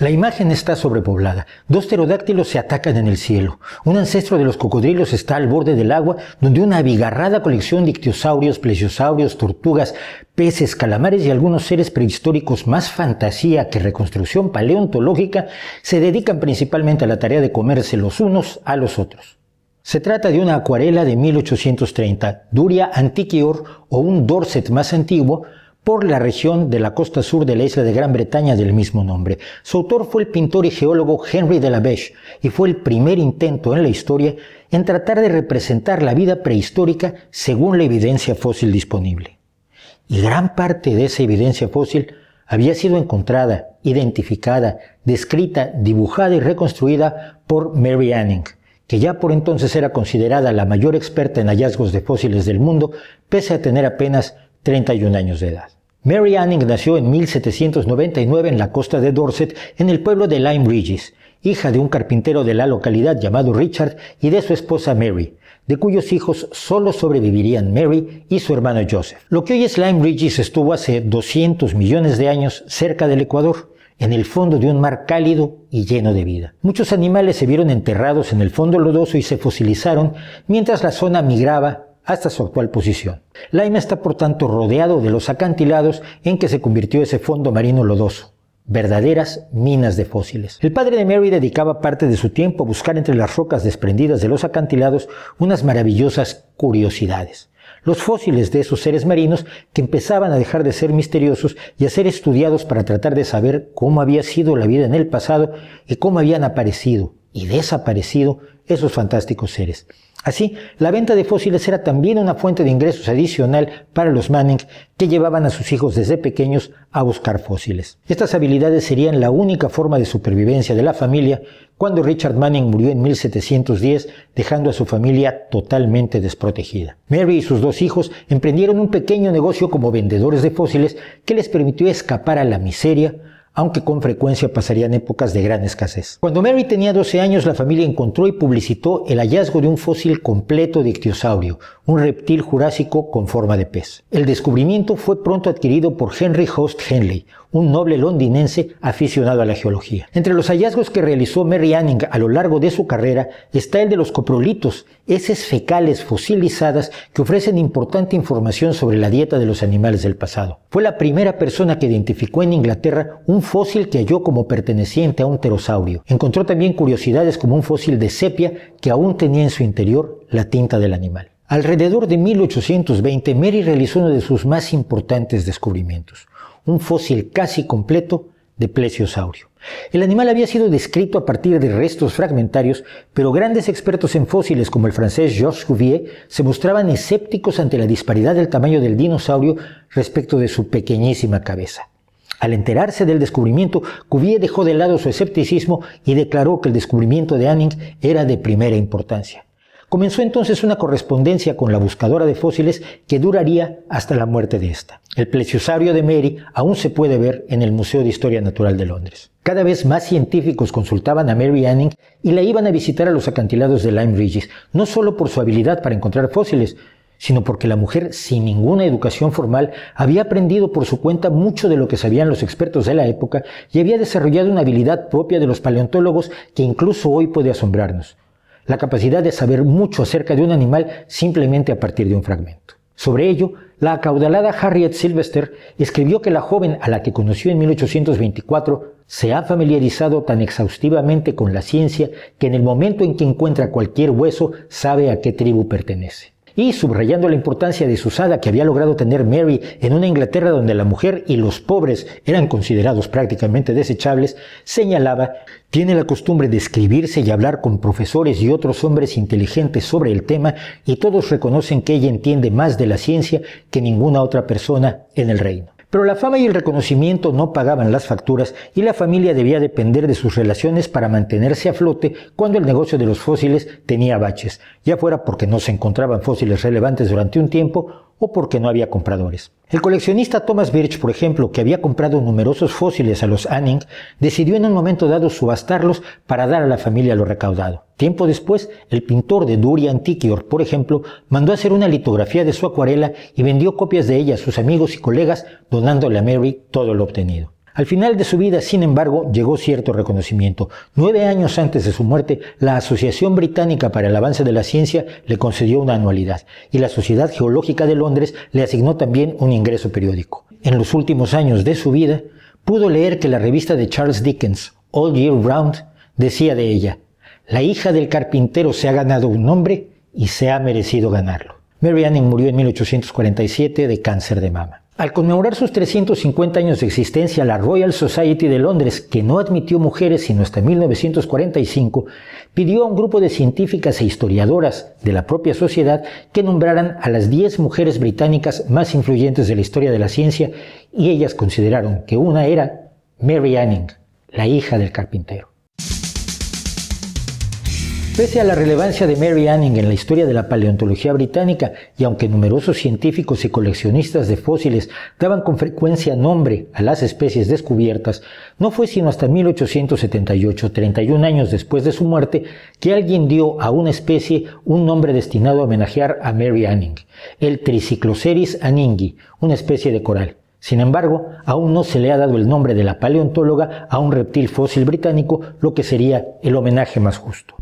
La imagen está sobrepoblada. Dos pterodáctilos se atacan en el cielo. Un ancestro de los cocodrilos está al borde del agua, donde una abigarrada colección de ictiosaurios, plesiosaurios, tortugas, peces, calamares y algunos seres prehistóricos más fantasía que reconstrucción paleontológica se dedican principalmente a la tarea de comerse los unos a los otros. Se trata de una acuarela de 1830, Duria Antiquior o un Dorset más antiguo, por la región de la costa sur de la isla de Gran Bretaña del mismo nombre. Su autor fue el pintor y geólogo Henry de la Beche y fue el primer intento en la historia en tratar de representar la vida prehistórica según la evidencia fósil disponible. Y gran parte de esa evidencia fósil había sido encontrada, identificada, descrita, dibujada y reconstruida por Mary Anning, que ya por entonces era considerada la mayor experta en hallazgos de fósiles del mundo, pese a tener apenas 31 años de edad. Mary Anning nació en 1799 en la costa de Dorset, en el pueblo de Lyme Regis, hija de un carpintero de la localidad llamado Richard y de su esposa Mary, de cuyos hijos solo sobrevivirían Mary y su hermano Joseph. Lo que hoy es Lyme Regis estuvo hace 200 millones de años cerca del Ecuador, en el fondo de un mar cálido y lleno de vida. Muchos animales se vieron enterrados en el fondo lodoso y se fosilizaron mientras la zona migraba hasta su actual posición. Laima está por tanto rodeado de los acantilados en que se convirtió ese fondo marino lodoso verdaderas minas de fósiles. El padre de Mary dedicaba parte de su tiempo a buscar entre las rocas desprendidas de los acantilados unas maravillosas curiosidades. Los fósiles de esos seres marinos que empezaban a dejar de ser misteriosos y a ser estudiados para tratar de saber cómo había sido la vida en el pasado y cómo habían aparecido, y desaparecido esos fantásticos seres. Así, la venta de fósiles era también una fuente de ingresos adicional para los Manning que llevaban a sus hijos desde pequeños a buscar fósiles. Estas habilidades serían la única forma de supervivencia de la familia cuando Richard Manning murió en 1710 dejando a su familia totalmente desprotegida. Mary y sus dos hijos emprendieron un pequeño negocio como vendedores de fósiles que les permitió escapar a la miseria, aunque con frecuencia pasarían épocas de gran escasez. Cuando Mary tenía 12 años, la familia encontró y publicitó el hallazgo de un fósil completo de ictiosaurio, un reptil jurásico con forma de pez. El descubrimiento fue pronto adquirido por Henry Host Henley, un noble londinense aficionado a la geología. Entre los hallazgos que realizó Mary Anning a lo largo de su carrera está el de los coprolitos, heces fecales fosilizadas que ofrecen importante información sobre la dieta de los animales del pasado. Fue la primera persona que identificó en Inglaterra un fósil que halló como perteneciente a un pterosaurio. Encontró también curiosidades como un fósil de sepia que aún tenía en su interior la tinta del animal. Alrededor de 1820, Mary realizó uno de sus más importantes descubrimientos, un fósil casi completo de plesiosaurio. El animal había sido descrito a partir de restos fragmentarios, pero grandes expertos en fósiles como el francés Georges Cuvier se mostraban escépticos ante la disparidad del tamaño del dinosaurio respecto de su pequeñísima cabeza. Al enterarse del descubrimiento, Cuvier dejó de lado su escepticismo y declaró que el descubrimiento de Anning era de primera importancia. Comenzó entonces una correspondencia con la buscadora de fósiles que duraría hasta la muerte de esta. El plesiosaurio de Mary aún se puede ver en el Museo de Historia Natural de Londres. Cada vez más científicos consultaban a Mary Anning y la iban a visitar a los acantilados de Lime Regis, no solo por su habilidad para encontrar fósiles, sino porque la mujer, sin ninguna educación formal, había aprendido por su cuenta mucho de lo que sabían los expertos de la época y había desarrollado una habilidad propia de los paleontólogos que incluso hoy puede asombrarnos, la capacidad de saber mucho acerca de un animal simplemente a partir de un fragmento. Sobre ello, la acaudalada Harriet Sylvester escribió que la joven a la que conoció en 1824 se ha familiarizado tan exhaustivamente con la ciencia que en el momento en que encuentra cualquier hueso sabe a qué tribu pertenece y subrayando la importancia de su saga que había logrado tener Mary en una Inglaterra donde la mujer y los pobres eran considerados prácticamente desechables, señalaba, tiene la costumbre de escribirse y hablar con profesores y otros hombres inteligentes sobre el tema y todos reconocen que ella entiende más de la ciencia que ninguna otra persona en el reino. Pero la fama y el reconocimiento no pagaban las facturas y la familia debía depender de sus relaciones para mantenerse a flote cuando el negocio de los fósiles tenía baches, ya fuera porque no se encontraban fósiles relevantes durante un tiempo o porque no había compradores. El coleccionista Thomas Birch, por ejemplo, que había comprado numerosos fósiles a los Anning, decidió en un momento dado subastarlos para dar a la familia lo recaudado. Tiempo después, el pintor de Durian, Antiquior, por ejemplo, mandó hacer una litografía de su acuarela y vendió copias de ella a sus amigos y colegas, donándole a Mary todo lo obtenido. Al final de su vida, sin embargo, llegó cierto reconocimiento. Nueve años antes de su muerte, la Asociación Británica para el Avance de la Ciencia le concedió una anualidad y la Sociedad Geológica de Londres le asignó también un ingreso periódico. En los últimos años de su vida, pudo leer que la revista de Charles Dickens, All Year Round, decía de ella, la hija del carpintero se ha ganado un nombre y se ha merecido ganarlo. Mary Anning murió en 1847 de cáncer de mama. Al conmemorar sus 350 años de existencia, la Royal Society de Londres, que no admitió mujeres sino hasta 1945, pidió a un grupo de científicas e historiadoras de la propia sociedad que nombraran a las 10 mujeres británicas más influyentes de la historia de la ciencia y ellas consideraron que una era Mary Anning, la hija del carpintero. Pese a la relevancia de Mary Anning en la historia de la paleontología británica, y aunque numerosos científicos y coleccionistas de fósiles daban con frecuencia nombre a las especies descubiertas, no fue sino hasta 1878, 31 años después de su muerte, que alguien dio a una especie un nombre destinado a homenajear a Mary Anning, el Tricicloceris Aningi, una especie de coral. Sin embargo, aún no se le ha dado el nombre de la paleontóloga a un reptil fósil británico, lo que sería el homenaje más justo.